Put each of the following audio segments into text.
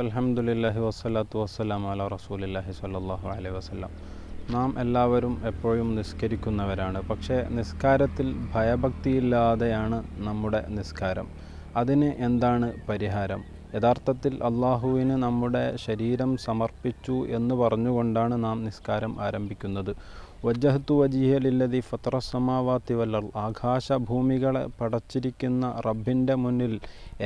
അലഹമുല്ലാഹി വസ്സലാത്തു വസ്സലാം അല റസൂലില്ലാഹി സ്വല്ലല്ലാഹു അലൈഹി വസ്ലാം നാം എല്ലാവരും എപ്പോഴും നിസ്കരിക്കുന്നവരാണ് പക്ഷേ നിസ്കാരത്തിൽ ഭയഭക്തിയില്ലാതെയാണ് നമ്മുടെ നിസ്കാരം അതിന് എന്താണ് പരിഹാരം യഥാർത്ഥത്തിൽ അള്ളാഹുവിന് നമ്മുടെ ശരീരം സമർപ്പിച്ചു എന്ന് പറഞ്ഞുകൊണ്ടാണ് നാം നിസ്കാരം ആരംഭിക്കുന്നത് വജ്ജഹത്തു വജീഹലില്ലതി ഫത്രസമാവാത്തി വല്ലൽ ആകാശഭൂമികളെ പടച്ചിരിക്കുന്ന റബ്ബിൻ്റെ മുന്നിൽ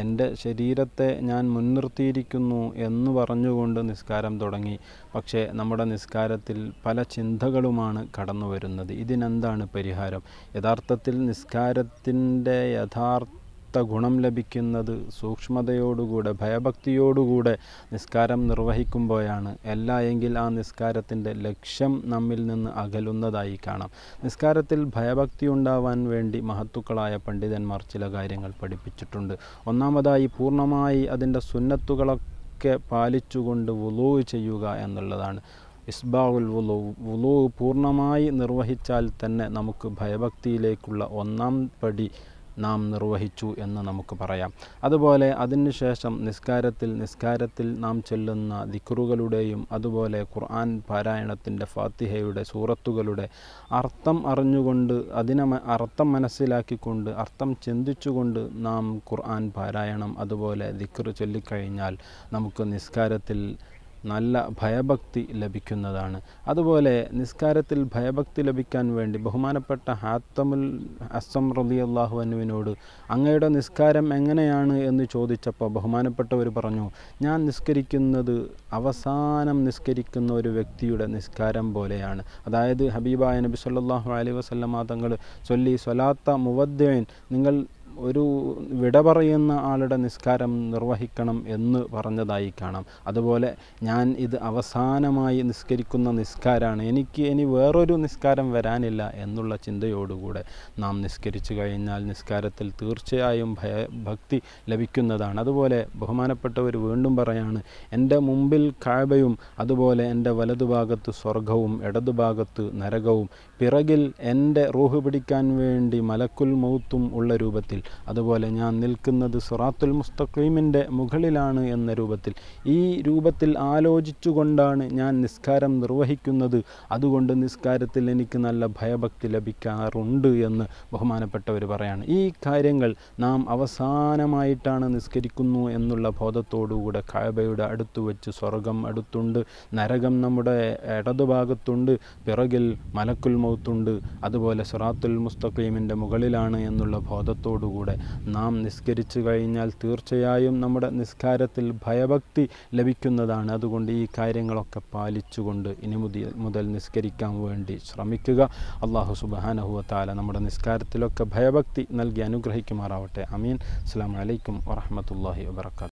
എൻ്റെ ശരീരത്തെ ഞാൻ മുൻനിർത്തിയിരിക്കുന്നു എന്ന് പറഞ്ഞുകൊണ്ട് നിസ്കാരം തുടങ്ങി പക്ഷേ നമ്മുടെ നിസ്കാരത്തിൽ പല ചിന്തകളുമാണ് കടന്നു വരുന്നത് ഇതിനെന്താണ് പരിഹാരം യഥാർത്ഥത്തിൽ നിസ്കാരത്തിൻ്റെ യഥാർത്ഥ കടുത്ത ഗുണം ലഭിക്കുന്നത് സൂക്ഷ്മതയോടുകൂടെ ഭയഭക്തിയോടുകൂടെ നിസ്കാരം നിർവഹിക്കുമ്പോഴാണ് എല്ലാ എങ്കിൽ ആ നിസ്കാരത്തിൻ്റെ ലക്ഷ്യം നമ്മിൽ നിന്ന് അകലുന്നതായി കാണാം നിസ്കാരത്തിൽ ഭയഭക്തി ഉണ്ടാവാൻ വേണ്ടി മഹത്തുക്കളായ പണ്ഡിതന്മാർ ചില കാര്യങ്ങൾ പഠിപ്പിച്ചിട്ടുണ്ട് ഒന്നാമതായി പൂർണ്ണമായി അതിൻ്റെ സുന്നത്തുകളൊക്കെ പാലിച്ചുകൊണ്ട് വുളൂ ചെയ്യുക എന്നുള്ളതാണ് ഇസ്ബാഹുൽ വുലു വുലു പൂർണ്ണമായി നിർവഹിച്ചാൽ തന്നെ നമുക്ക് ഭയഭക്തിയിലേക്കുള്ള ഒന്നാം പടി നാം നിർവഹിച്ചു എന്ന് നമുക്ക് പറയാം അതുപോലെ അതിനുശേഷം നിസ്കാരത്തിൽ നിസ്കാരത്തിൽ നാം ചെല്ലുന്ന ദിക്റുകളുടെയും അതുപോലെ ഖുർആൻ പാരായണത്തിൻ്റെ ഫാത്തിഹയുടെ സൂറത്തുകളുടെ അർത്ഥം അറിഞ്ഞുകൊണ്ട് അതിനെ അർത്ഥം മനസ്സിലാക്കിക്കൊണ്ട് അർത്ഥം ചിന്തിച്ചുകൊണ്ട് നാം ഖുർആൻ പാരായണം അതുപോലെ ദിക്ർ ചൊല്ലിക്കഴിഞ്ഞാൽ നമുക്ക് നിസ്കാരത്തിൽ നല്ല ഭയഭക്തി ലഭിക്കുന്നതാണ് അതുപോലെ നിസ്കാരത്തിൽ ഭയഭക്തി ലഭിക്കാൻ വേണ്ടി ബഹുമാനപ്പെട്ട ഹാത്തമുൽ അസം റബി അള്ളാഹു അങ്ങയുടെ നിസ്കാരം എങ്ങനെയാണ് എന്ന് ചോദിച്ചപ്പോൾ ബഹുമാനപ്പെട്ടവർ പറഞ്ഞു ഞാൻ നിസ്കരിക്കുന്നത് അവസാനം നിസ്കരിക്കുന്ന ഒരു വ്യക്തിയുടെ നിസ്കാരം പോലെയാണ് അതായത് ഹബീബായ നബി സല്ലാഹു അലൈ വസല്ലമാ തങ്ങൾ ചൊല്ലി സ്വലാത്ത മുവദ്യൻ നിങ്ങൾ ഒരു വിട പറയുന്ന ആളുടെ നിസ്കാരം നിർവഹിക്കണം എന്ന് പറഞ്ഞതായി കാണാം അതുപോലെ ഞാൻ ഇത് അവസാനമായി നിസ്കരിക്കുന്ന നിസ്കാരമാണ് എനിക്ക് ഇനി വേറൊരു നിസ്കാരം വരാനില്ല എന്നുള്ള ചിന്തയോടുകൂടെ നാം നിസ്കരിച്ചു കഴിഞ്ഞാൽ നിസ്കാരത്തിൽ തീർച്ചയായും ഭയ ഭക്തി ലഭിക്കുന്നതാണ് അതുപോലെ ബഹുമാനപ്പെട്ടവർ വീണ്ടും പറയാണ് എൻ്റെ മുമ്പിൽ കാഴ്ബയും അതുപോലെ എൻ്റെ വലതുഭാഗത്ത് സ്വർഗവും ഇടതുഭാഗത്ത് നരകവും പിറകിൽ എൻ്റെ റൂഹ് പിടിക്കാൻ വേണ്ടി മലക്കുൽ മൗത്തും ഉള്ള രൂപത്തിൽ അതുപോലെ ഞാൻ നിൽക്കുന്നത് സുറാത്തുൽ മുസ്തഖീമിൻ്റെ മുകളിലാണ് എന്ന രൂപത്തിൽ ഈ രൂപത്തിൽ ആലോചിച്ചുകൊണ്ടാണ് ഞാൻ നിസ്കാരം നിർവഹിക്കുന്നത് അതുകൊണ്ട് നിസ്കാരത്തിൽ എനിക്ക് നല്ല ഭയഭക്തി ലഭിക്കാറുണ്ട് എന്ന് ബഹുമാനപ്പെട്ടവർ പറയാണ് ഈ കാര്യങ്ങൾ നാം അവസാനമായിട്ടാണ് നിസ്കരിക്കുന്നു എന്നുള്ള ബോധത്തോടുകൂടെ കായബയുടെ അടുത്ത് വെച്ച് സ്വർഗം അടുത്തുണ്ട് നരകം നമ്മുടെ ഇടതുഭാഗത്തുണ്ട് പിറകിൽ മലക്കുൽ മൗത്തുണ്ട് അതുപോലെ സുറാത്തുൽ മുസ്തഖീമിൻ്റെ മുകളിലാണ് എന്നുള്ള ബോധത്തോടു കൂടെ നാം നിസ്കരിച്ചു കഴിഞ്ഞാൽ തീർച്ചയായും നമ്മുടെ നിസ്കാരത്തിൽ ഭയഭക്തി ലഭിക്കുന്നതാണ് അതുകൊണ്ട് ഈ കാര്യങ്ങളൊക്കെ പാലിച്ചുകൊണ്ട് ഇനി മുതൽ നിസ്കരിക്കാൻ വേണ്ടി ശ്രമിക്കുക അള്ളാഹു സുബാനഹുവത്താല നമ്മുടെ നിസ്കാരത്തിലൊക്കെ ഭയഭക്തി നൽകി അനുഗ്രഹിക്കുമാറാവട്ടെ അമീൻ അസ്സാം വലൈക്കും വറഹമത്തല്ലാഹി വാത്തു